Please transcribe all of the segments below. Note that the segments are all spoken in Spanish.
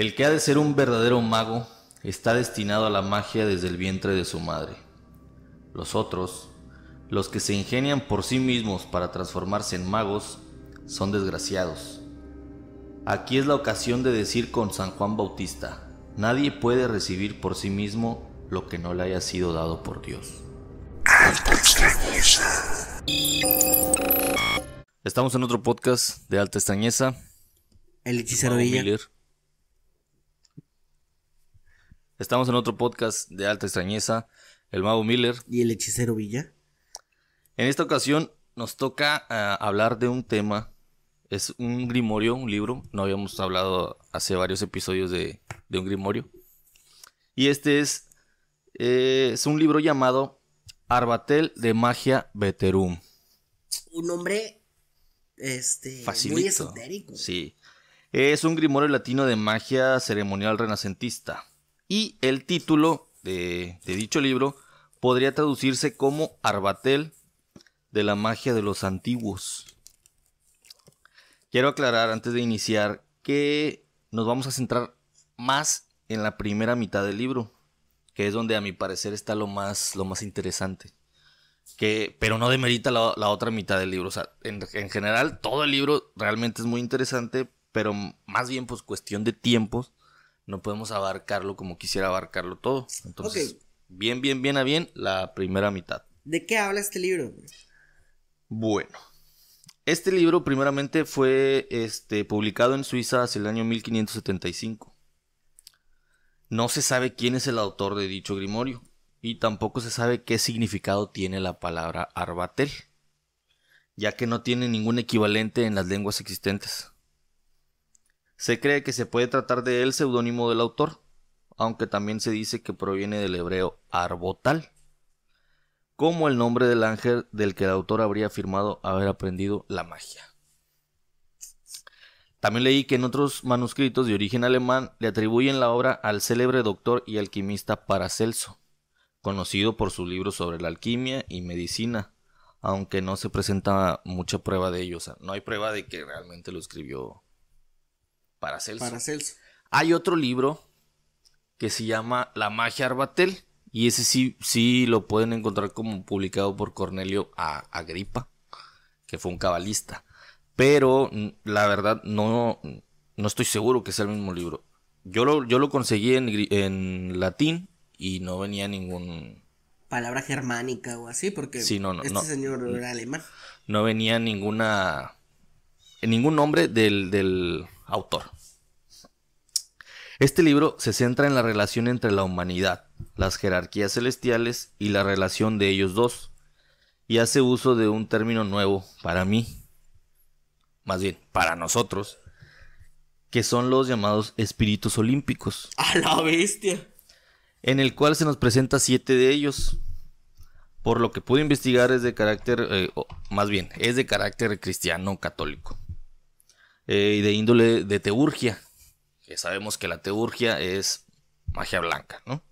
El que ha de ser un verdadero mago está destinado a la magia desde el vientre de su madre. Los otros, los que se ingenian por sí mismos para transformarse en magos, son desgraciados. Aquí es la ocasión de decir con San Juan Bautista, nadie puede recibir por sí mismo lo que no le haya sido dado por Dios. Alta extrañeza. Estamos en otro podcast de Alta Extrañeza. El Estamos en otro podcast de alta extrañeza, el mago Miller. Y el hechicero Villa. En esta ocasión nos toca eh, hablar de un tema, es un grimorio, un libro, no habíamos hablado hace varios episodios de, un grimorio. Y este es, eh, es un libro llamado Arbatel de Magia Veterum. Un nombre este, muy esotérico. Sí. Es un grimorio latino de magia ceremonial renacentista y el título de, dicho libro podría traducirse como Arbatel de la magia de los antiguos. Quiero aclarar antes de iniciar que nos vamos a centrar más en la primera mitad del libro, que es donde a mi parecer está lo más, lo más interesante. Que, pero no demerita la, otra mitad del libro. O sea, en, general todo el libro realmente es muy interesante, pero más bien pues cuestión de tiempos no podemos abarcarlo como quisiera abarcarlo todo. Entonces, bien, bien, bien a bien, la primera mitad. ¿De qué habla este libro? Bueno, este libro primeramente fue este, publicado en Suiza hacia el año 1575. No se sabe quién es el autor de dicho grimorio y tampoco se sabe qué significado tiene la palabra arbatel, ya que no tiene ningún equivalente en las lenguas existentes. Se cree que se puede tratar de el seudónimo del autor, aunque también se dice que proviene del hebreo arbotal, como el nombre del ángel del que el autor habría afirmado haber aprendido la magia. También leí que en otros manuscritos de origen alemán le atribuyen la obra al célebre doctor y alquimista Paracelso, conocido por sus libros sobre la alquimia y medicina, aunque no se presenta mucha prueba de ello, o sea, no hay prueba de que realmente lo escribió para Hay otro libro que se llama La magia Arbatel. Y ese sí, sí lo pueden encontrar como publicado por Cornelio Agripa, que fue un cabalista. Pero la verdad no, no estoy seguro que sea el mismo libro. Yo lo, yo lo conseguí en, en latín y no venía ningún... Palabra germánica o así, porque sí, no, no, este señor era alemán. No venía ninguna... ningún nombre del, del autor. Este libro se centra en la relación entre la humanidad, las jerarquías celestiales y la relación de ellos dos, y hace uso de un término nuevo para mí, más bien para nosotros, que son los llamados espíritus olímpicos. A la bestia. En el cual se nos presenta siete de ellos. Por lo que pude investigar es de carácter, eh, más bien, es de carácter cristiano católico. Eh, y de índole de teurgia, que sabemos que la teurgia es magia blanca, ¿no?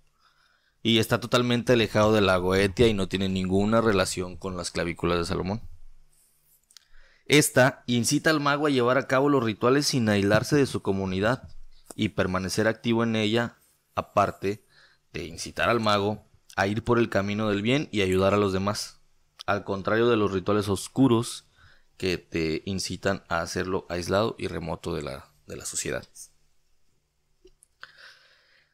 Y está totalmente alejado de la goetia y no tiene ninguna relación con las clavículas de Salomón. Esta incita al mago a llevar a cabo los rituales sin aislarse de su comunidad y permanecer activo en ella, aparte de incitar al mago a ir por el camino del bien y ayudar a los demás. Al contrario de los rituales oscuros que te incitan a hacerlo aislado y remoto de la, sociedad.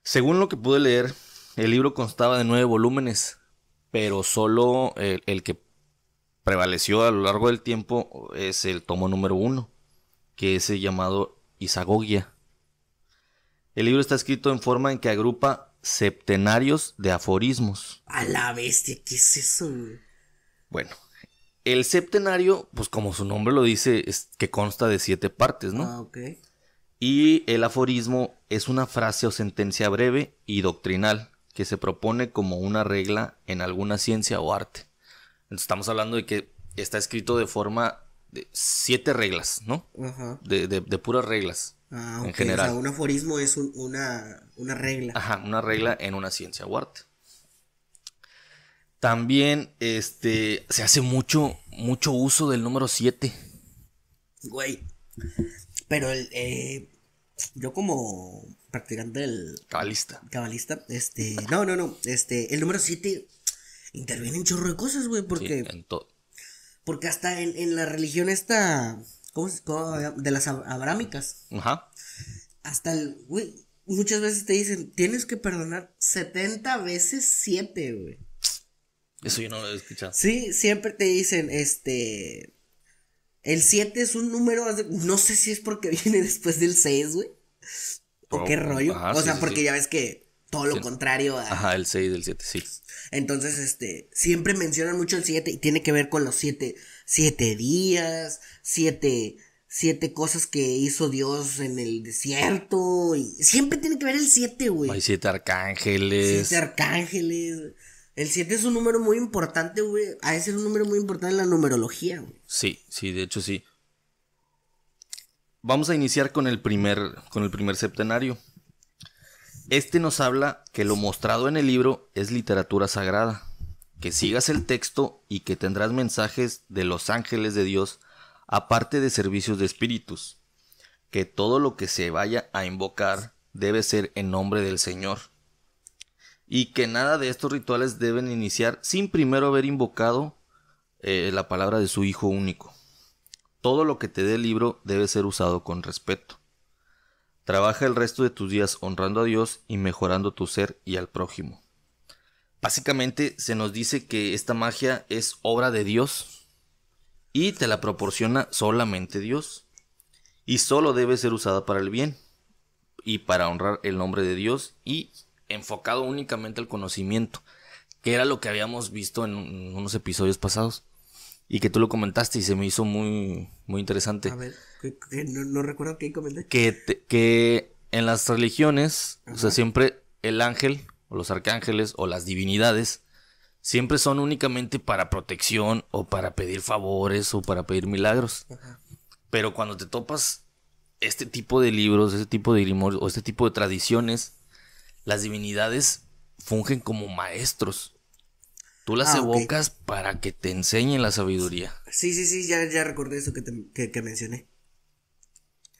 Según lo que pude leer, el libro constaba de nueve volúmenes, pero solo el, el, que prevaleció a lo largo del tiempo es el tomo número uno, que es el llamado Isagogia. El libro está escrito en forma en que agrupa septenarios de aforismos. A la bestia, ¿qué es eso? Bueno, el septenario, pues como su nombre lo dice, es que consta de siete partes, ¿no? Ah, ok. Y el aforismo es una frase o sentencia breve y doctrinal que se propone como una regla en alguna ciencia o arte. Entonces estamos hablando de que está escrito de forma de siete reglas, ¿no? Ajá. De, de, puras reglas. Ah, En general. O sea, un aforismo es una, una regla. Ajá, una regla en una ciencia o arte. También este, se hace mucho, mucho uso del número 7. Güey. Pero el, eh, yo como practicante del... Cabalista. Cabalista, este... No, no, no. Este, el número 7 interviene en chorro de cosas, güey, porque... Porque hasta en, la religión esta... ¿Cómo se De las abrámicas. Ajá. Hasta el... Güey, muchas veces te dicen, tienes que perdonar 70 veces 7, güey. Eso yo no lo he escuchado. Sí, siempre te dicen, este. El 7 es un número. No sé si es porque viene después del 6, güey. O qué oh, rollo. o sea, porque ya ves que todo lo contrario a. Ajá, el 6 del 7, sí. Entonces, este. Siempre mencionan mucho el 7 y tiene que ver con los 7. 7 días, 7 siete cosas que hizo Dios en el desierto. Y siempre tiene que ver el siete, güey. Hay siete arcángeles. Siete arcángeles. El 7 es un número muy importante, güey. A ese es un número muy importante en la numerología, güey. Sí, sí, de hecho sí. Vamos a iniciar con el primer, con el primer septenario. Este nos habla que lo mostrado en el libro es literatura sagrada, que sigas el texto y que tendrás mensajes de los ángeles de Dios, aparte de servicios de espíritus, que todo lo que se vaya a invocar debe ser en nombre del Señor y que nada de estos rituales deben iniciar sin primero haber invocado eh, la palabra de su Hijo único. Todo lo que te dé el libro debe ser usado con respeto. Trabaja el resto de tus días honrando a Dios y mejorando tu ser y al prójimo. Básicamente se nos dice que esta magia es obra de Dios y te la proporciona solamente Dios. Y solo debe ser usada para el bien y para honrar el nombre de Dios y enfocado únicamente al conocimiento, que era lo que habíamos visto en unos episodios pasados y que tú lo comentaste y se me hizo muy, muy interesante. A ver, no, recuerdo qué comenté. Que, que en las religiones, o sea, siempre el ángel o los arcángeles o las divinidades siempre son únicamente para protección o para pedir favores o para pedir milagros. Pero cuando te topas este tipo de libros, este tipo de grimorios o este tipo de tradiciones las divinidades fungen como maestros. Tú las ah, evocas para que te enseñen la sabiduría. Sí, sí, sí, ya, ya recordé eso que, mencioné.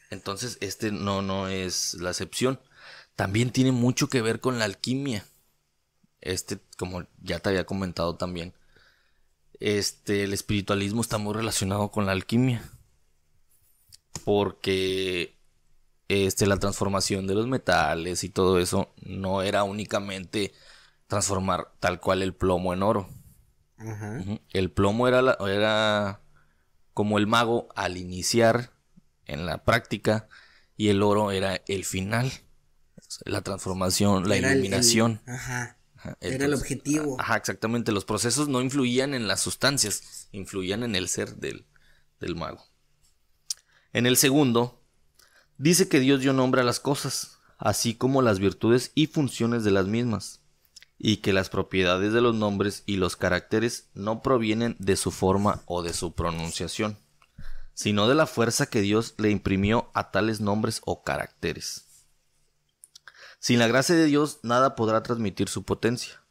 Entonces, este no, no es la excepción. También tiene mucho que ver con la alquimia. Este, como ya te había comentado también, este, el espiritualismo está muy relacionado con la alquimia. Porque este, la transformación de los metales y todo eso no era únicamente transformar tal cual el plomo en oro. El plomo era, era como el mago al iniciar en la práctica y el oro era el final. La transformación, la iluminación. era el objetivo. exactamente. Los procesos no influían en las sustancias, influían en el ser del mago. En el segundo, Dice que Dios dio nombre a las cosas, así como las virtudes y funciones de las mismas, y que las propiedades de los nombres y los caracteres no provienen de su forma o de su pronunciación, sino de la fuerza que Dios le imprimió a tales nombres o caracteres. Sin la gracia de Dios nada podrá transmitir su potencia.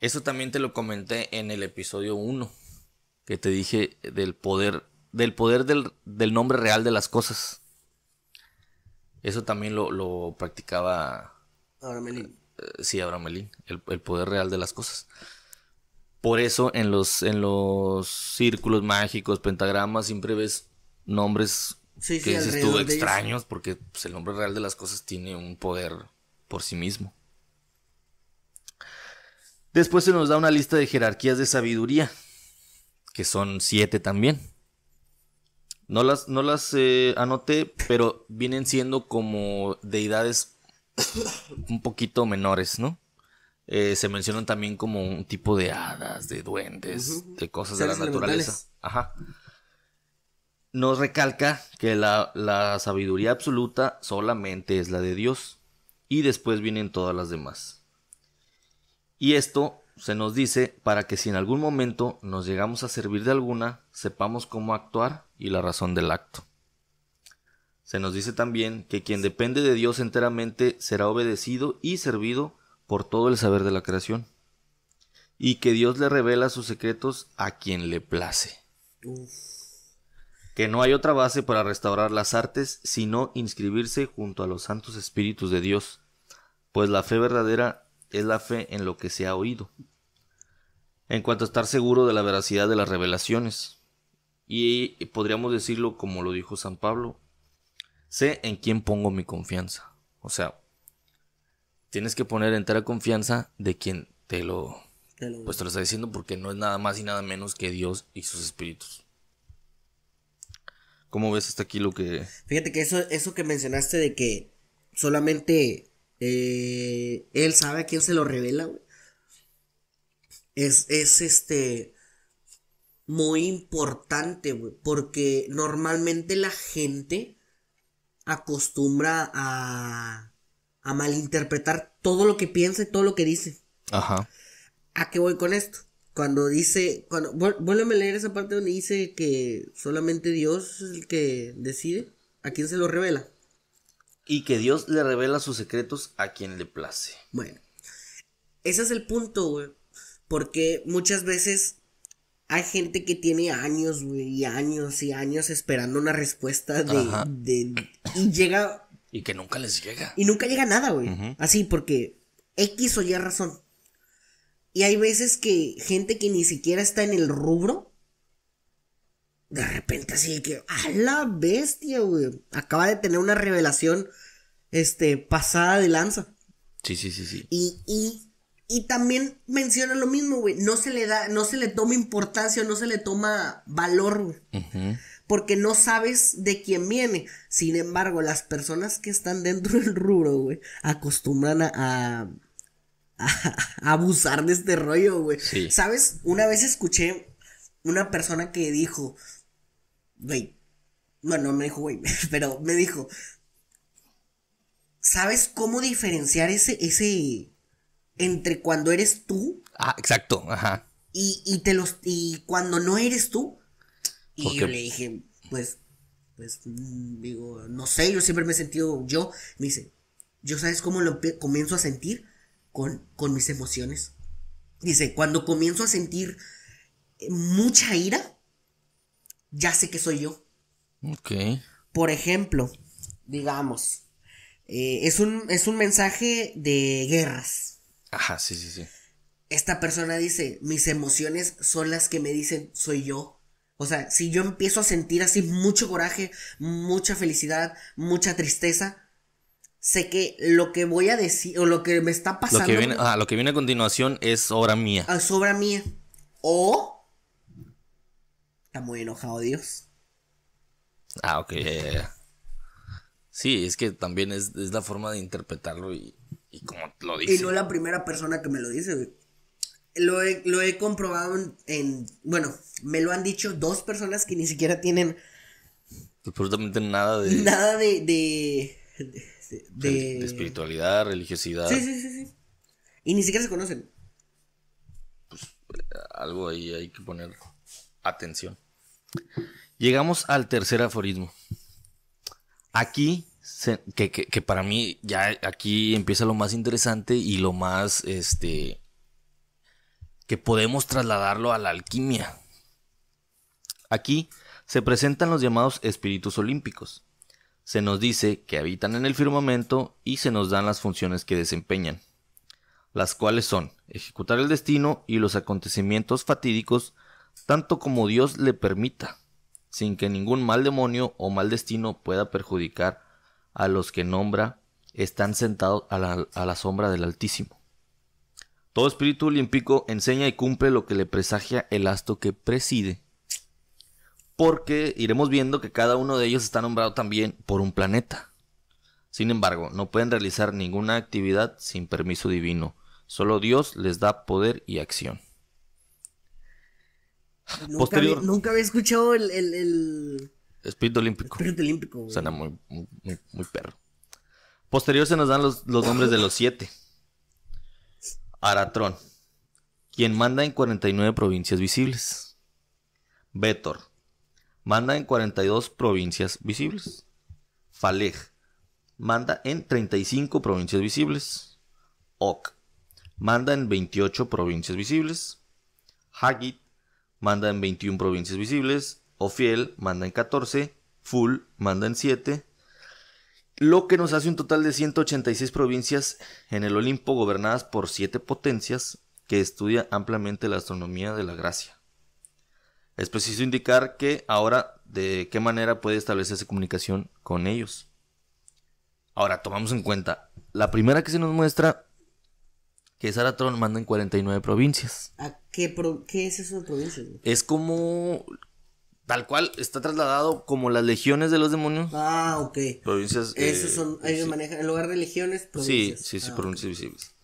Eso también te lo comenté en el episodio 1, que te dije del poder del poder del nombre real de las cosas. Eso también lo, practicaba. Abramelín. Eh, eh, sí, el, poder real de las cosas. Por eso en los, en los círculos mágicos, pentagramas, siempre ves nombres que sí, estuvo extraños, porque pues, el nombre real de las cosas tiene un poder por sí mismo. Después se nos da una lista de jerarquías de sabiduría, que son siete también. No las, no las eh, anoté, pero vienen siendo como deidades un poquito menores, ¿no? Eh, se mencionan también como un tipo de hadas, de duendes, de cosas de la naturaleza. Ajá. Nos recalca que la, la sabiduría absoluta solamente es la de Dios y después vienen todas las demás. Y esto se nos dice para que si en algún momento nos llegamos a servir de alguna, sepamos cómo actuar y la razón del acto. Se nos dice también que quien depende de Dios enteramente será obedecido y servido por todo el saber de la creación, y que Dios le revela sus secretos a quien le place. Que no hay otra base para restaurar las artes sino inscribirse junto a los santos espíritus de Dios, pues la fe verdadera es la fe en lo que se ha oído. En cuanto a estar seguro de la veracidad de las revelaciones. Y podríamos decirlo como lo dijo San Pablo, sé en quién pongo mi confianza. O sea, tienes que poner entera confianza de quien te lo, te pues, está diciendo porque no es nada más y nada menos que Dios y sus espíritus. ¿Cómo ves hasta aquí lo que... Fíjate que eso, eso que mencionaste de que solamente eh, él sabe a quién se lo revela, Es, este muy importante, porque normalmente la gente acostumbra a, malinterpretar todo lo que piensa y todo lo que dice. Ajá. ¿A qué voy con esto? Cuando dice, cuando, vuélveme a leer esa parte donde dice que solamente Dios es el que decide a quién se lo revela y que Dios le revela sus secretos a quien le place. Bueno, ese es el punto, güey. Porque muchas veces hay gente que tiene años, güey, y años y años esperando una respuesta de, de, y llega y que nunca les llega. Y nunca llega nada, güey. Así porque X o Y razón. Y hay veces que gente que ni siquiera está en el rubro de repente así que, a la bestia, güey. Acaba de tener una revelación, este, pasada de lanza. Sí, sí, sí, sí. Y, y, y también menciona lo mismo, güey. No se le da, no se le toma importancia, no se le toma valor, güey. Porque no sabes de quién viene. Sin embargo, las personas que están dentro del rubro, güey, acostumbran a, a, abusar de este rollo, güey. ¿Sabes? Una vez escuché una persona que dijo, güey, bueno, me dijo, güey, pero me dijo, ¿sabes cómo diferenciar ese, ese, entre cuando eres tú? Ah, exacto, ajá. Y, te los, y cuando no eres tú. Y yo le dije, pues, pues, mm, digo, no sé, yo siempre me he sentido yo. Me dice, ¿yo sabes cómo lo comienzo a sentir? Con, con mis emociones. Dice, cuando comienzo a sentir mucha ira, ya sé que soy yo. Ok. Por ejemplo, digamos, eh, es, un, es un mensaje de guerras. Ajá, sí, sí, sí. Esta persona dice, mis emociones son las que me dicen soy yo. O sea, si yo empiezo a sentir así mucho coraje, mucha felicidad, mucha tristeza, sé que lo que voy a decir o lo que me está pasando. Lo que viene, lo que viene a continuación es obra mía. Es obra mía. O Está muy enojado Dios. Ah, ok. Sí, es que también es, la forma de interpretarlo y, y, como lo dice. Y no la primera persona que me lo dice, Lo he, comprobado en, Bueno, me lo han dicho dos personas que ni siquiera tienen. Absolutamente nada de. Nada de. de, de, espiritualidad, religiosidad. Sí, sí, sí, sí. Y ni siquiera se conocen. Pues eh, algo ahí hay que poner... Atención. Llegamos al tercer aforismo. Aquí, que, que, para mí ya aquí empieza lo más interesante y lo más, este, que podemos trasladarlo a la alquimia. Aquí se presentan los llamados espíritus olímpicos. Se nos dice que habitan en el firmamento y se nos dan las funciones que desempeñan, las cuales son ejecutar el destino y los acontecimientos fatídicos tanto como Dios le permita, sin que ningún mal demonio o mal destino pueda perjudicar a los que nombra están sentados a la, sombra del Altísimo. Todo espíritu olímpico enseña y cumple lo que le presagia el asto que preside. Porque iremos viendo que cada uno de ellos está nombrado también por un planeta. Sin embargo, no pueden realizar ninguna actividad sin permiso divino. Solo Dios les da poder y acción. Posterior... nunca había escuchado el, Espíritu Olímpico. Espíritu Olímpico. Suena muy, muy, perro. Posterior se nos dan los, nombres de los siete. Aratrón, quien manda en 49 provincias visibles. vetor manda en 42 provincias visibles. Falej, manda en 35 provincias visibles. Ok. manda en 28 provincias visibles. Hagit, manda en 21 provincias visibles, Ofiel manda en 14, Full manda en 7, lo que nos hace un total de 186 provincias en el Olimpo gobernadas por 7 potencias que estudia ampliamente la astronomía de la gracia. Es preciso indicar que ahora de qué manera puede establecerse comunicación con ellos. Ahora tomamos en cuenta, la primera que se nos muestra que Saratron manda en 49 provincias. qué, qué es eso de provincias? Es como, tal cual, está trasladado como las legiones de los demonios. Ah, ok. Provincias. Eh, Esos son, ahí sí. manejan, en lugar de legiones, provincias. Sí, sí, sí, ah, provincias visibles.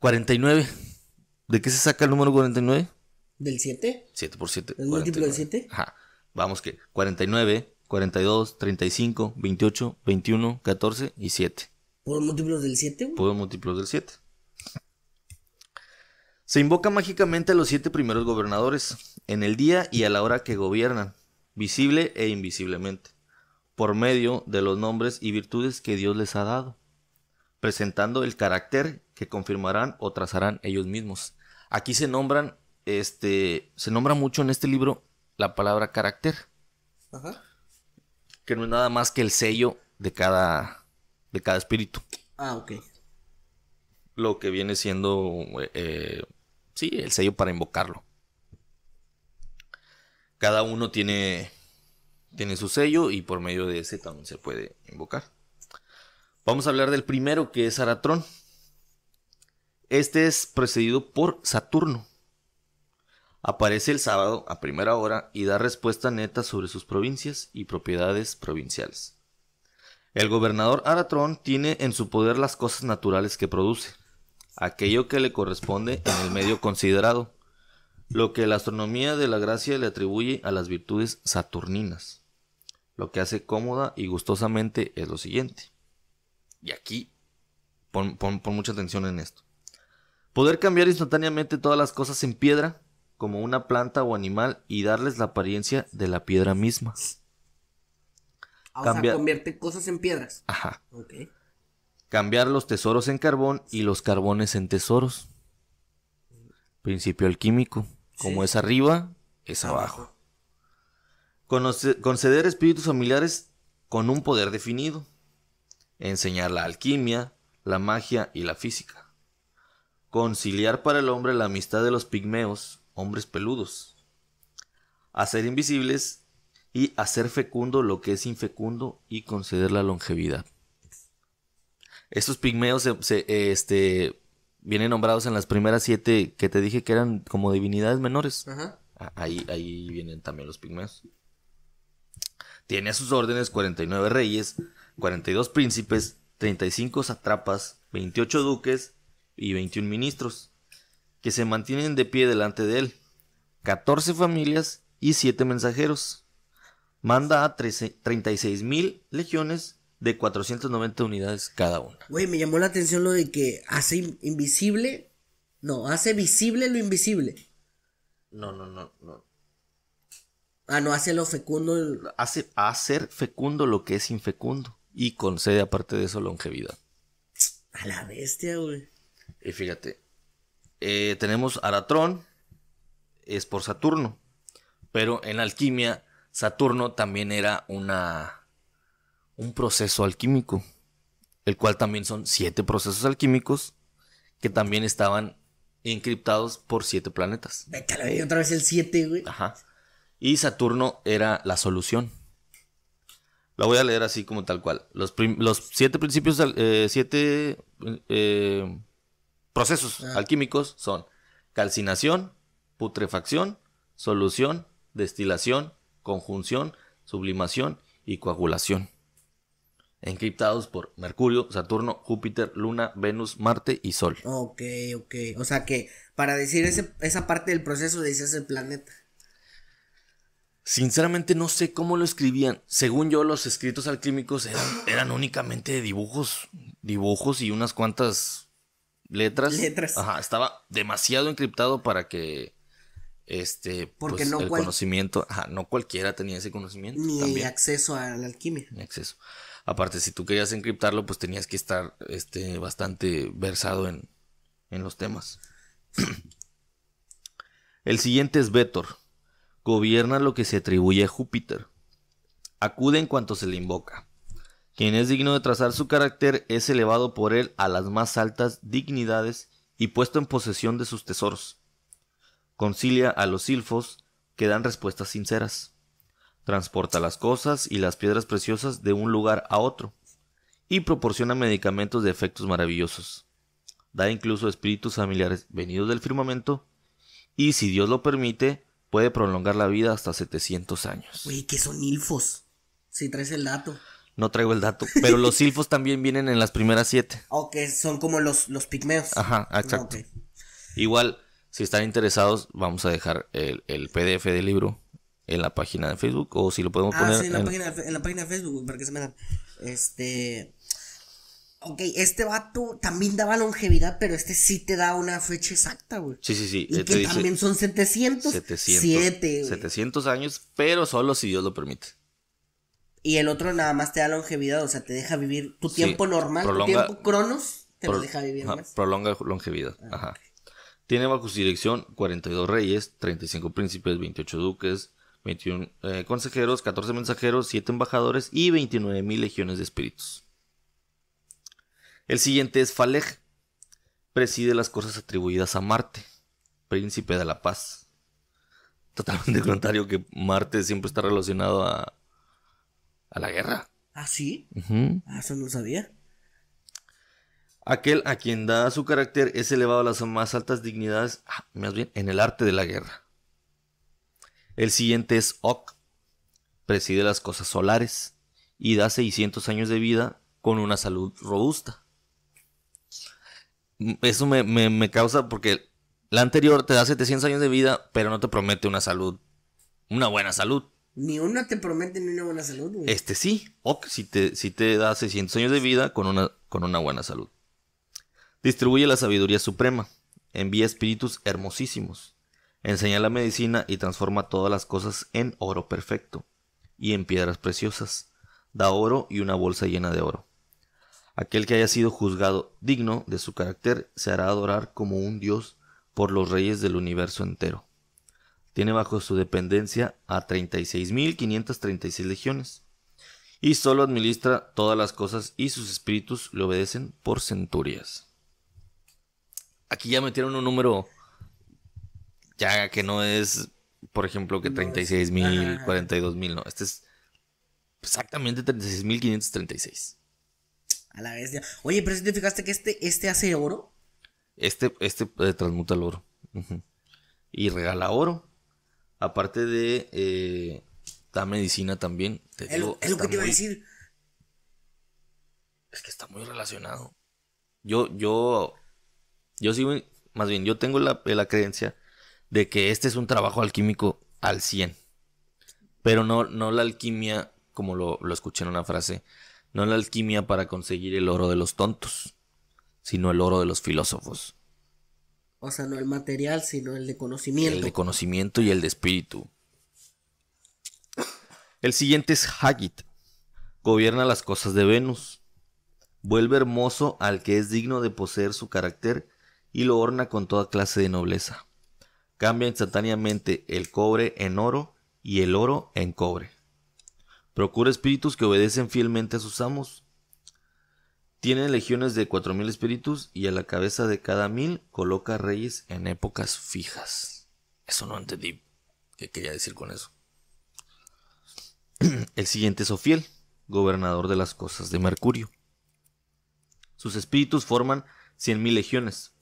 49. Eh, ¿De qué se saca el número 49? ¿Del 7? 7 por 7. ¿El múltiplo del 7? Ajá. Vamos que 49, 42, 35, 28, 21, 14 y 7. ¿Puedo múltiplos del 7, güey? múltiplos del 7. Se invoca mágicamente a los siete primeros gobernadores, en el día y a la hora que gobiernan, visible e invisiblemente, por medio de los nombres y virtudes que Dios les ha dado, presentando el carácter que confirmarán o trazarán ellos mismos. Aquí se nombran, este, se nombra mucho en este libro la palabra carácter, que no es nada más que el sello de cada, de cada espíritu. Ah, ok. Lo que viene siendo, eh, sí, el sello para invocarlo. Cada uno tiene, tiene su sello y por medio de ese también se puede invocar. Vamos a hablar del primero que es Aratrón. Este es precedido por Saturno. Aparece el sábado a primera hora y da respuesta neta sobre sus provincias y propiedades provinciales. El gobernador Aratrón tiene en su poder las cosas naturales que produce, aquello que le corresponde en el medio considerado, lo que la astronomía de la gracia le atribuye a las virtudes saturninas. Lo que hace cómoda y gustosamente es lo siguiente. Y aquí, pon, pon mucha atención en esto. Poder cambiar instantáneamente todas las cosas en piedra, como una planta o animal, y darles la apariencia de la piedra misma convierte cosas en piedras. Ajá. Ok. Cambiar los tesoros en carbón y los carbones en tesoros. Principio alquímico. Como es arriba, es abajo. conceder espíritus familiares con un poder definido. Enseñar la alquimia, la magia y la física. Conciliar para el hombre la amistad de los pigmeos, hombres peludos. Hacer invisibles y hacer fecundo lo que es infecundo y conceder la longevidad. Estos pigmeos este, vienen nombrados en las primeras siete que te dije que eran como divinidades menores. Ahí, ahí vienen también los pigmeos. Tiene a sus órdenes 49 reyes, 42 príncipes, 35 satrapas, 28 duques y 21 ministros, que se mantienen de pie delante de él, 14 familias y 7 mensajeros manda a 36 mil legiones de 490 unidades cada una. Güey, me llamó la atención lo de que hace invisible. No, hace visible lo invisible. No, no, no, no. Ah, no, hace lo fecundo. Hace hacer fecundo lo que es infecundo. Y concede, aparte de eso, longevidad. A la bestia, güey. Y fíjate. Eh, tenemos Aratrón. Es por Saturno. Pero en alquimia Saturno también era una, un proceso alquímico, el cual también son siete procesos alquímicos que también estaban encriptados por siete planetas. otra vez el siete, güey. Ajá. Y Saturno era la solución. La voy a leer así como tal cual. Los, siete principios, eh, siete eh, procesos ah. alquímicos son calcinación, putrefacción, solución, destilación, conjunción, sublimación y coagulación. Encriptados por Mercurio, Saturno, Júpiter, Luna, Venus, Marte y Sol. Ok, ok. O sea que para decir esa parte del proceso decías el planeta. Sinceramente no sé cómo lo escribían. Según yo, los escritos alquímicos eran, eran únicamente dibujos. Dibujos y unas cuantas letras. Letras. Ajá, estaba demasiado encriptado para que este, Porque pues, no conocimiento, no cualquiera tenía ese conocimiento. Ni acceso a la alquimia. acceso. Aparte, si tú querías encriptarlo, pues tenías que estar este, bastante versado en, los temas. el siguiente es Vétor. Gobierna lo que se atribuye a Júpiter. Acude en cuanto se le invoca. Quien es digno de trazar su carácter es elevado por él a las más altas dignidades y puesto en posesión de sus tesoros concilia a los silfos que dan respuestas sinceras, transporta las cosas y las piedras preciosas de un lugar a otro, y proporciona medicamentos de efectos maravillosos. Da incluso espíritus familiares venidos del firmamento, y si Dios lo permite, puede prolongar la vida hasta 700 años. Güey, ¿qué son ilfos? Si traes el dato. No traigo el dato, pero los ilfos también vienen en las primeras siete. Ok, que son como los, los pigmeos. Ajá, exacto. Igual, si están interesados, vamos a dejar el, PDF del libro en la página de Facebook o si lo podemos ah, poner sí, en, la Página, de Facebook para que se me dan. Este. Ok, este vato también daba longevidad, pero este sí te da una fecha exacta, güey. Sí, sí, sí. Y eh, que también son 700. 700. 700 años, pero solo si Dios lo permite. Y el otro nada más te da longevidad, o sea, te deja vivir tu tiempo normal, tu tiempo cronos, te lo deja vivir más. Prolonga longevidad, ah, ajá. Tiene bajo su dirección 42 reyes, 35 príncipes, 28 duques, 21 eh, consejeros, 14 mensajeros, 7 embajadores y mil legiones de espíritus. El siguiente es Falej. Preside las cosas atribuidas a Marte, príncipe de la paz. Totalmente contrario que Marte siempre está relacionado a, la guerra. ¿Ah, sí? Ah, eso no sabía. Aquel a quien da su carácter es elevado a las más altas dignidades, ah, más bien en el arte de la guerra. El siguiente es Ok, preside las cosas solares y da 600 años de vida con una salud robusta. Eso me, causa porque la anterior te da 700 años de vida, pero no te promete una salud, una buena salud. Ni una te promete ni una buena salud. Este sí, Ok, si te, si te da 600 años de vida con una, con una buena salud. Distribuye la sabiduría suprema, envía espíritus hermosísimos, enseña la medicina y transforma todas las cosas en oro perfecto y en piedras preciosas. Da oro y una bolsa llena de oro. Aquel que haya sido juzgado digno de su carácter se hará adorar como un dios por los reyes del universo entero. Tiene bajo su dependencia a 36.536 legiones y solo administra todas las cosas y sus espíritus le obedecen por centurias aquí ya metieron un número ya que no es, por ejemplo, que 36 mil, 42 mil, no. Este es exactamente 36 mil A la bestia. Oye, pero si te fijaste que este, este hace oro. Este, este eh, transmuta el oro. Y regala oro. Aparte de eh, da medicina también. es lo que te iba a decir. Es que está muy relacionado. Yo, yo yo sigo, más bien, yo tengo la, creencia de que este es un trabajo alquímico al 100. Pero no, no la alquimia, como lo, escuché en una frase, no la alquimia para conseguir el oro de los tontos, sino el oro de los filósofos. O sea, no el material, sino el de conocimiento. El de conocimiento y el de espíritu. El siguiente es Hagit. Gobierna las cosas de Venus. Vuelve hermoso al que es digno de poseer su carácter y lo con toda clase de nobleza. Cambia instantáneamente el cobre en oro y el oro en cobre. Procura espíritus que obedecen fielmente a sus amos. Tiene legiones de cuatro mil espíritus y a la cabeza de cada mil coloca reyes en épocas fijas. Eso no entendí qué quería decir con eso. El siguiente es Ofiel, gobernador de las cosas de Mercurio. Sus espíritus forman cien mil legiones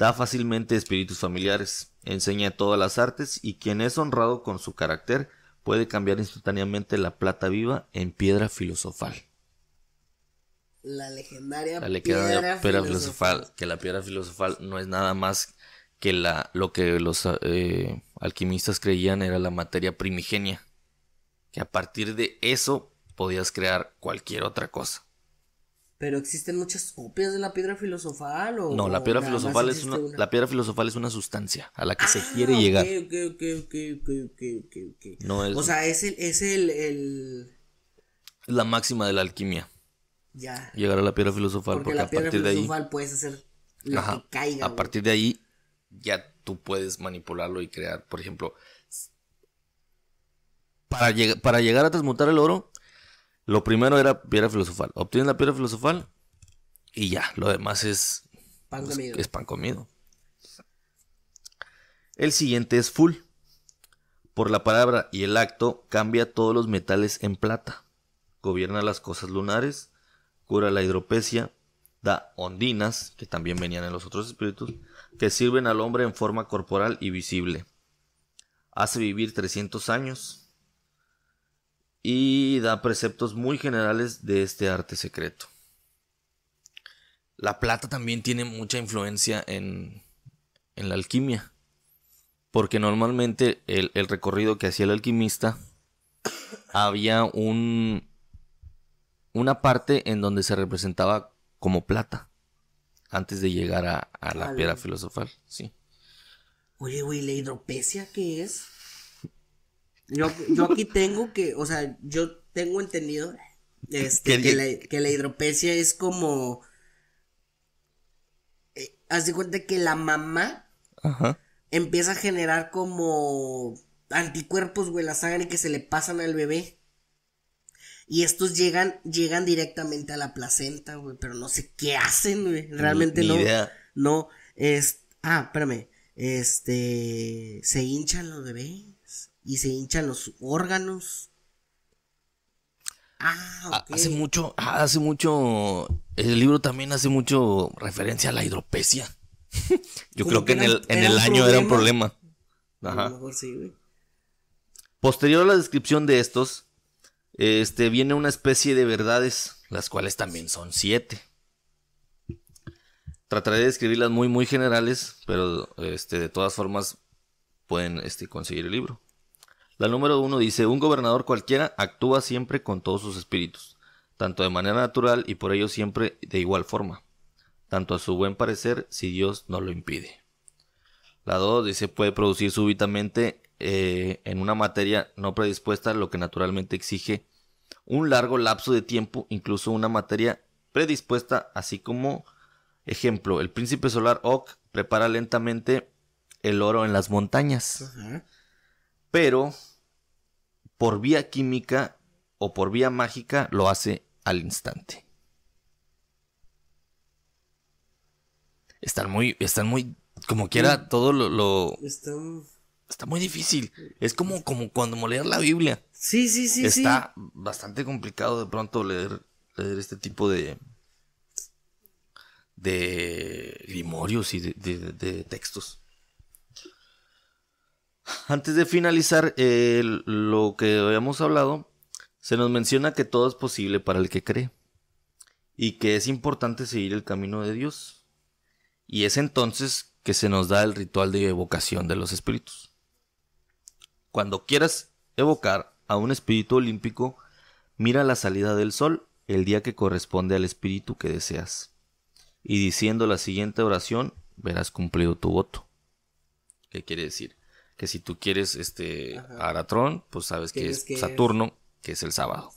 da fácilmente espíritus familiares, enseña todas las artes y quien es honrado con su carácter puede cambiar instantáneamente la plata viva en piedra filosofal. La legendaria, piedra, filosofal. Que la piedra filosofal no es nada más que la, lo que los eh, alquimistas creían era la materia primigenia. Que a partir de eso podías crear cualquier otra cosa. Pero existen muchas copias de la piedra filosofal o No, la piedra filosofal es una, la piedra filosofal es una sustancia a la que se quiere llegar. es O sea, es el es el, el, la máxima de la alquimia. Ya. Llegar a la piedra filosofal porque, a partir de ahí puedes hacer lo que caiga. A partir de ahí ya tú puedes manipularlo y crear, por ejemplo, para, para llegar a transmutar el oro lo primero era piedra filosofal. Obtienes la piedra filosofal y ya, lo demás es pan comido. Es pan comido. El siguiente es full. Por la palabra y el acto cambia todos los metales en plata. Gobierna las cosas lunares, cura la hidropecia, da ondinas, que también venían en los otros espíritus, que sirven al hombre en forma corporal y visible. Hace vivir 300 años, y da preceptos muy generales de este arte secreto. La plata también tiene mucha influencia en, en la alquimia, porque normalmente el, recorrido que hacía el alquimista había un, una parte en donde se representaba como plata antes de llegar a, la piedra filosofal, sí. Oye, güey, ¿la hidropecia qué es? Yo, yo aquí tengo que, o sea, yo tengo entendido este, que, la, que hidropesia es como... Eh, haz de cuenta que la mamá empieza a generar como anticuerpos, güey, la sangre que se le pasan al bebé. Y estos llegan, llegan directamente a la placenta, güey, pero no sé qué hacen, güey. Realmente no. No, es. Ah, espérame. Este. Se hinchan los bebés y se hinchan los órganos. Ah, ah hace mucho, ah, hace mucho, el libro también hace mucho referencia a la hidropecia Yo pues creo que, en el, año era un problema. Posterior a la descripción de estos, este, viene una especie de verdades, las cuales también son siete. Trataré de escribirlas muy, muy generales, pero este, de todas formas pueden este, conseguir el libro. La número uno dice, un gobernador cualquiera actúa siempre con todos sus espíritus, tanto de manera natural y por ello siempre de igual forma, tanto a su buen parecer si Dios no lo impide. La dos dice, puede producir súbitamente eh, en una materia no predispuesta lo que naturalmente exige un largo lapso de tiempo, incluso una materia predispuesta, así como, ejemplo, el príncipe solar Oc prepara lentamente el oro en las montañas. Pero por vía química o por vía mágica lo hace al instante. Están muy, están muy, como quiera, todo lo... está muy difícil. Es como, como cuando leer la Biblia. Sí, sí, sí. Está bastante complicado de pronto leer, leer este tipo de. de grimorios y de, de textos. Antes de finalizar eh, lo que habíamos hablado, se nos menciona que todo es posible para el que cree y que es importante seguir el camino de Dios. Y es entonces que se nos da el ritual de evocación de los espíritus. Cuando quieras evocar a un espíritu olímpico, mira la salida del sol el día que corresponde al espíritu que deseas. Y diciendo la siguiente oración, verás cumplido tu voto. ¿Qué quiere decir? que si tú quieres este Aratrón, pues sabes que es Saturno, que es el sábado.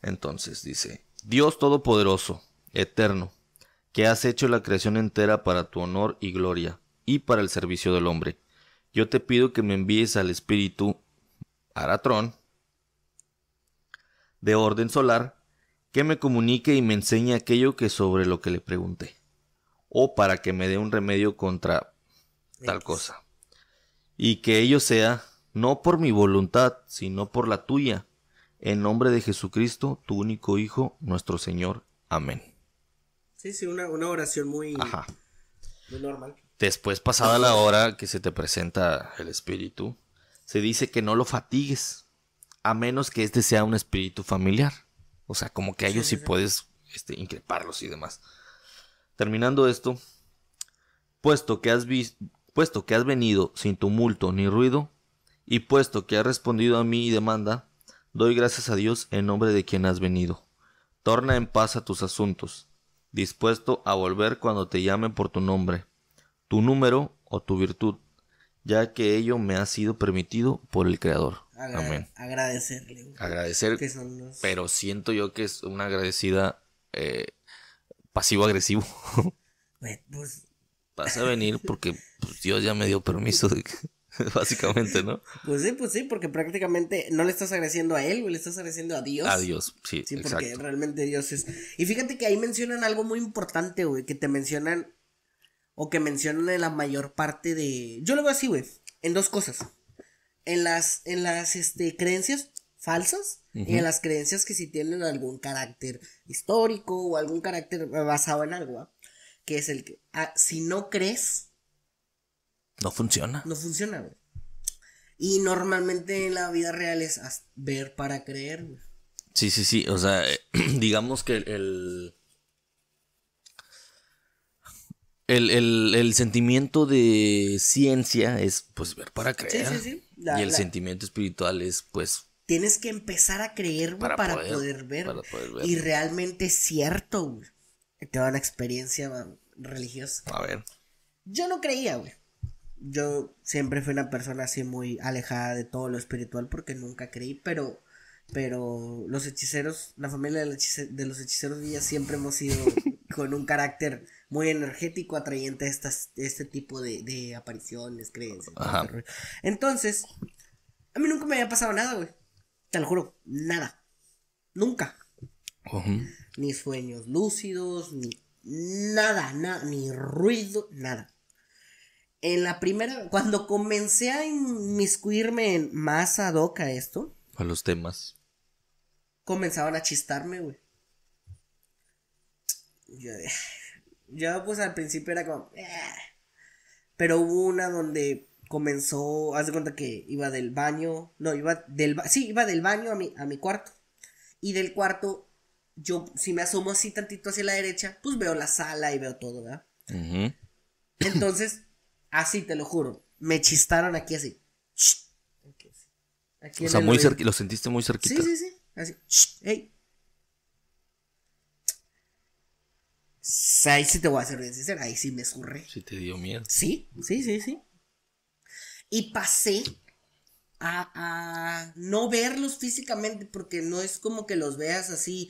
Entonces dice, Dios Todopoderoso, Eterno, que has hecho la creación entera para tu honor y gloria, y para el servicio del hombre. Yo te pido que me envíes al espíritu Aratrón, de orden solar, que me comunique y me enseñe aquello que sobre lo que le pregunté, o para que me dé un remedio contra tal cosa y que ello sea no por mi voluntad, sino por la tuya. En nombre de Jesucristo, tu único Hijo, nuestro Señor. Amén. Sí, sí, una, oración muy, normal. Después, pasada la hora que se te presenta el Espíritu, se dice que no lo fatigues, a menos que este sea un espíritu familiar. O sea, como que a ellos sí, puedes este, increparlos y demás. Terminando esto, puesto que has visto, puesto que has venido sin tumulto ni ruido, y puesto que has respondido a mi demanda, doy gracias a Dios en nombre de quien has venido. Torna en paz a tus asuntos, dispuesto a volver cuando te llamen por tu nombre, tu número o tu virtud, ya que ello me ha sido permitido por el Creador. Amén. Agradecerle. Agradecer, pero siento yo que es una agradecida eh, pasivo-agresivo. pues, vas a venir porque pues, Dios ya me dio permiso, básicamente, ¿no? Pues sí, pues sí, porque prácticamente no le estás agradeciendo a él, le estás agradeciendo a Dios. A Dios, sí. Sí, porque realmente Dios es... Y fíjate que ahí mencionan algo muy importante, güey, que te mencionan o que mencionan en la mayor parte de... Yo lo veo así, güey, en dos cosas. En las, en las este, creencias falsas y en las creencias que si tienen algún carácter histórico o algún carácter basado en algo, ¿ah? que es el que, ah, si no crees... No funciona. No funciona, güey. Y normalmente en la vida real es ver para creer, güey. Sí, sí, sí. O sea, digamos que el... El, sentimiento de ciencia es pues ver para creer. Sí, sí, sí. y el sentimiento espiritual es pues... Tienes que empezar a creer para, poder, ver, para, poder, ver. Y realmente es cierto, güey. Te va una experiencia religiosa. A ver. Yo no creía, güey. Yo siempre fui una persona así muy alejada de todo lo espiritual porque nunca creí, pero pero los hechiceros, la familia de los hechiceros ya siempre hemos sido con un carácter muy energético atrayente a estas, este tipo de, apariciones, creencias. Este Entonces, a mí nunca me había pasado nada, güey. Te lo juro, nada. Nunca ni sueños lúcidos, ni nada, ni ruido, nada. En la primera, cuando comencé a inmiscuirme en más ad hoc a esto. A los temas. Comenzaban a chistarme, güey. Yo, pues al principio era como. Ah". Pero hubo una donde comenzó, haz de cuenta que iba del baño, no, iba del, sí, iba del baño a mi, a mi cuarto. Y del cuarto yo si me asomo así tantito hacia la derecha, pues veo la sala y veo todo, ¿verdad? Entonces, así te lo juro, me chistaron aquí así. o sea, muy lo sentiste muy cerquita. Sí, sí, sí. Así. Hey. Ahí sí te voy a hacer bien sincero ahí sí me escurré. Sí te dio miedo. Sí, sí, sí, sí. Y pasé a, a no verlos físicamente porque no es como que los veas así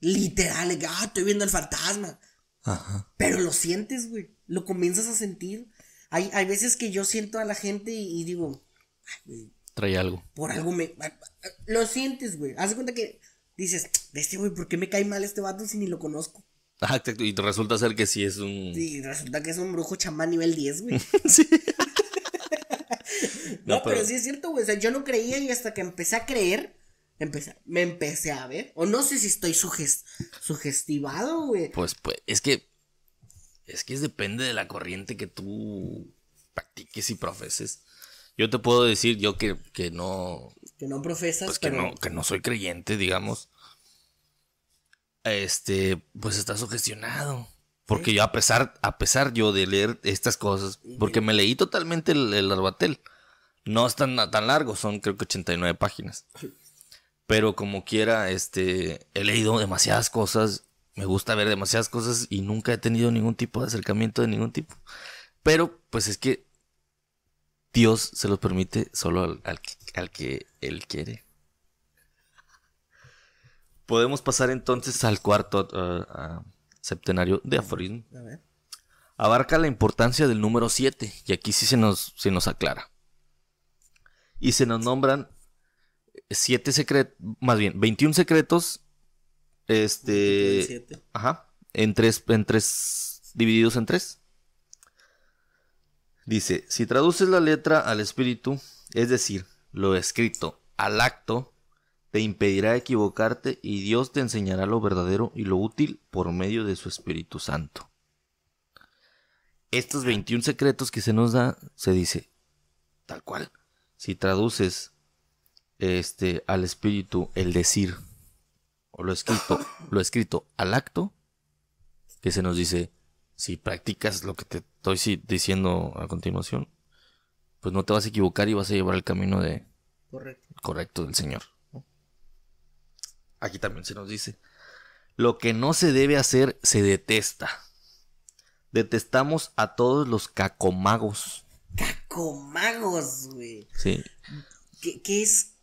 Literal, ah, estoy viendo el fantasma. Ajá. Pero lo sientes, güey. Lo comienzas a sentir. Hay, hay veces que yo siento a la gente y, digo, trae algo. Por algo me. Lo sientes, güey. Haz cuenta que dices, este güey, ¿por qué me cae mal este vato si ni lo conozco? Ah, y resulta ser que sí es un. Sí, resulta que es un brujo chamán nivel 10, güey. no, pero... pero... sí es cierto, güey. O sea, yo no creía y hasta que empecé a creer me empecé a ver. O no sé si estoy sugest, sugestivado, güey. Pues, pues, es que. Es que depende de la corriente que tú practiques y profeses. Yo te puedo decir, yo que, no. Que no profesas, pues, que No, que no soy creyente, digamos. Este, pues está sugestionado. Porque yo, a pesar, a pesar yo de leer estas cosas, porque me leí totalmente el, Arbatel. No es tan, tan largo, son creo que 89 páginas. Pero como quiera, este, he leído demasiadas cosas, me gusta ver demasiadas cosas y nunca he tenido ningún tipo de acercamiento de ningún tipo. Pero pues es que Dios se los permite solo al, que Él quiere. Podemos pasar entonces al cuarto eh, septenario de aforismo. A ver. Abarca la importancia del número 7 y aquí sí se nos, se nos aclara. Y se nos nombran siete secretos, más bien, 21 secretos. Este. Ajá. En tres, en tres, divididos en tres. Dice, si traduces la letra al espíritu, es decir, lo escrito al acto, te impedirá equivocarte y Dios te enseñará lo verdadero y lo útil por medio de su Espíritu Santo. Estos 21 secretos que se nos da, se dice, tal cual, si traduces este, al espíritu el decir, o lo escrito, lo escrito al acto, que se nos dice, si practicas lo que te estoy diciendo a continuación, pues no te vas a equivocar y vas a llevar el camino de correcto, del Señor. Aquí también se nos dice, lo que no se debe hacer se detesta. Detestamos a todos los cacomagos. Cacomagos, güey. Sí. ¿Qué, es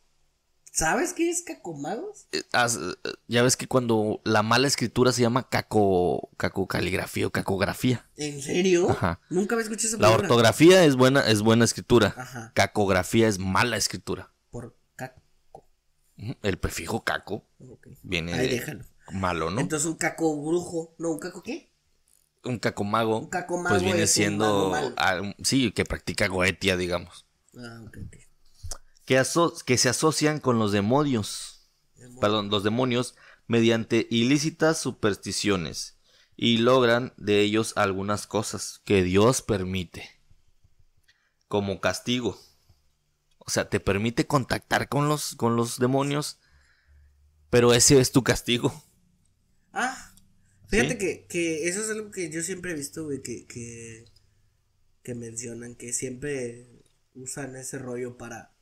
¿Sabes qué es cacomagos? Eh, eh, ya ves que cuando la mala escritura se llama caco, caco caligrafía o cacografía. ¿En serio? Ajá. Nunca me escuché esa La ortografía es buena, es buena escritura. Ajá. Cacografía es mala escritura. Por caco. El prefijo caco viene malo, ¿no? Entonces un caco brujo, no, un caco qué? Un cacomago. Un cacomago. Pues viene siendo. sí, que practica goetia, digamos. Ah, ok, ok que, se asocian con los demonios, perdón, los demonios mediante ilícitas supersticiones y logran de ellos algunas cosas que Dios permite como castigo. O sea, te permite contactar con los, con los demonios, pero ese es tu castigo. Ah, fíjate que, eso es algo que yo siempre he visto, que, que mencionan, que siempre usan ese rollo para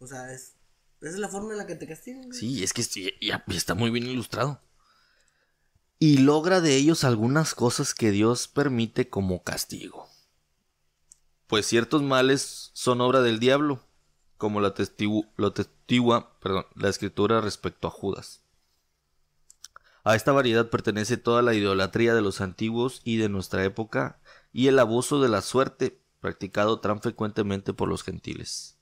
o sea, es, esa es la forma en la que te castigan. Sí, es que está muy bien ilustrado. Y logra de ellos algunas cosas que Dios permite como castigo. Pues ciertos males son obra del diablo, como la lo testigua la escritura respecto a Judas. A esta variedad pertenece toda la idolatría de los antiguos y de nuestra época, y el abuso de la suerte practicado tan frecuentemente por los gentiles.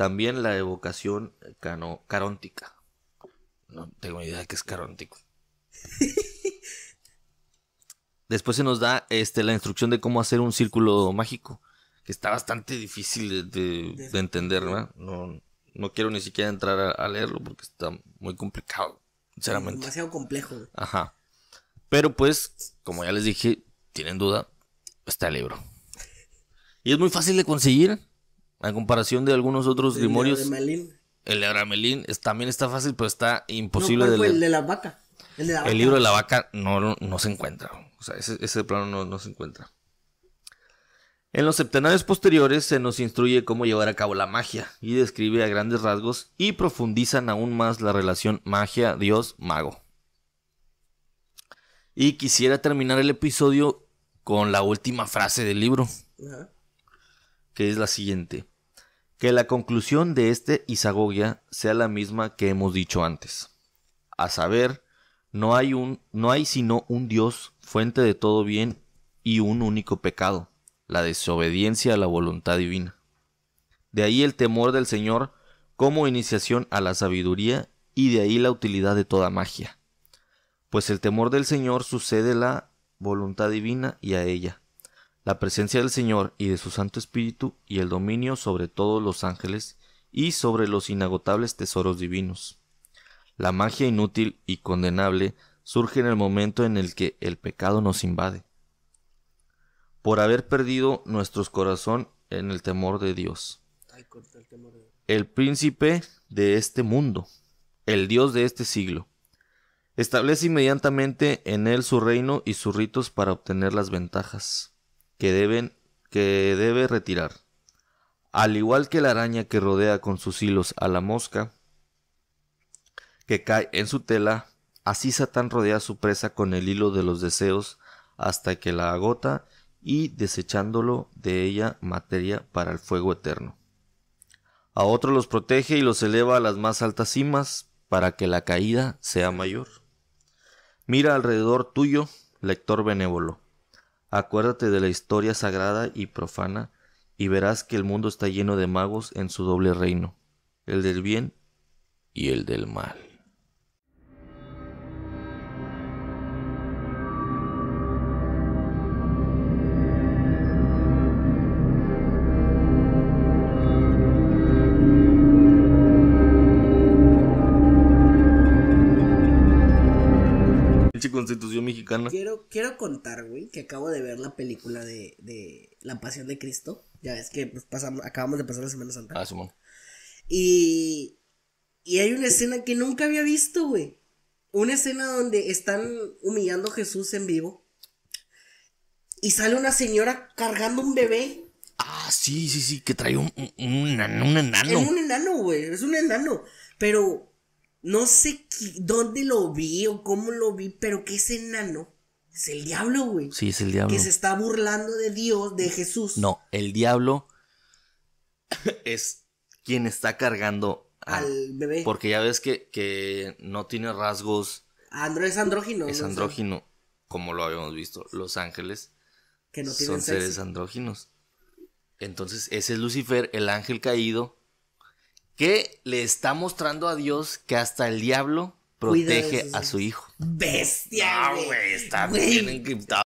También la evocación caróntica. No tengo idea de qué es caróntico. Después se nos da este, la instrucción de cómo hacer un círculo mágico, que está bastante difícil de, entender, ¿verdad? No, quiero ni siquiera entrar a, leerlo porque está muy complicado, sinceramente. demasiado complejo. Ajá. Pero pues, como ya les dije, tienen duda, está el libro. Y es muy fácil de conseguir. A comparación de algunos otros el grimorios. El de también está fácil, pero está imposible de El de la vaca. El, de la vaca. libro de la vaca no, no, se encuentra. O sea, ese, plano no, no se encuentra. En los septenarios posteriores se nos instruye cómo llevar a cabo la magia y describe a grandes rasgos y profundizan aún más la relación magia-dios-mago. Y quisiera terminar el episodio con la última frase del libro, que es la siguiente que la conclusión de este Isagogia sea la misma que hemos dicho antes. A saber, no hay, un, no hay sino un Dios, fuente de todo bien, y un único pecado, la desobediencia a la voluntad divina. De ahí el temor del Señor como iniciación a la sabiduría y de ahí la utilidad de toda magia. Pues el temor del Señor sucede la voluntad divina y a ella la presencia del Señor y de su Santo Espíritu y el dominio sobre todos los ángeles y sobre los inagotables tesoros divinos. La magia inútil y condenable surge en el momento en el que el pecado nos invade, por haber perdido nuestros corazón en el temor de Dios. El príncipe de este mundo, el Dios de este siglo, establece inmediatamente en él su reino y sus ritos para obtener las ventajas que, deben, que debe retirar. Al igual que la araña que rodea con sus hilos a la mosca que cae en su tela, así Satán rodea su presa con el hilo de los deseos hasta que la agota y desechándolo de ella materia para el fuego eterno. A otro los protege y los eleva a las más altas cimas para que la caída sea mayor. Mira alrededor tuyo, lector benévolo. Acuérdate de la historia sagrada y profana, y verás que el mundo está lleno de magos en su doble reino, el del bien y el del mal. Quiero, quiero contar, güey, que acabo de ver la película de, La Pasión de Cristo. Ya ves que pasamos, acabamos de pasar la Semana Santa. Ah, Y, y hay una escena que nunca había visto, güey. Una escena donde están humillando a Jesús en vivo. Y sale una señora cargando un bebé. Ah, sí, sí, sí, que trae un, un, un enano. Es un enano, güey, es un enano. Pero no sé dónde lo vi o cómo lo vi, pero que ese enano es el diablo, güey. Sí, es el diablo. Que se está burlando de Dios, de Jesús. No, el diablo es quien está cargando al, bebé. Porque ya ves que, no tiene rasgos. Andro es andrógino. Es andrógino, como lo habíamos visto. Los ángeles que no son seres andróginos. Entonces, ese es Lucifer, el ángel caído, que le está mostrando a Dios que hasta el diablo protege a su hijo. Bestia, güey. está bien encriptado.